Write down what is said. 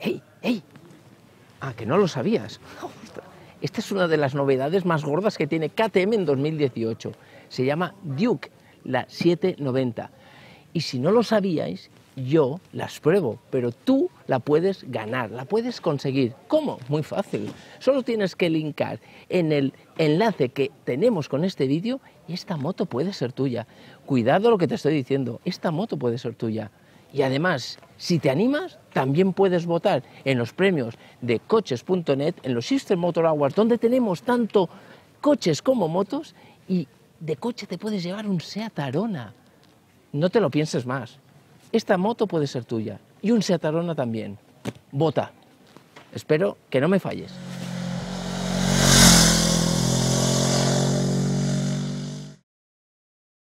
¡Ey! ¡Ey! Ah, que no lo sabías. Esta es una de las novedades más gordas que tiene KTM en 2018. Se llama Duke, la 790. Y si no lo sabíais, yo las pruebo, pero tú la puedes ganar, la puedes conseguir. ¿Cómo? Muy fácil. Solo tienes que linkar en el enlace que tenemos con este vídeo y esta moto puede ser tuya. Cuidado lo que te estoy diciendo, esta moto puede ser tuya. Y además, si te animas, también puedes votar en los premios de coches.net, en los System Motor Awards, donde tenemos tanto coches como motos y de coche te puedes llevar un Seat Arona. No te lo pienses más. Esta moto puede ser tuya y un Seat Arona también. Vota. Espero que no me falles.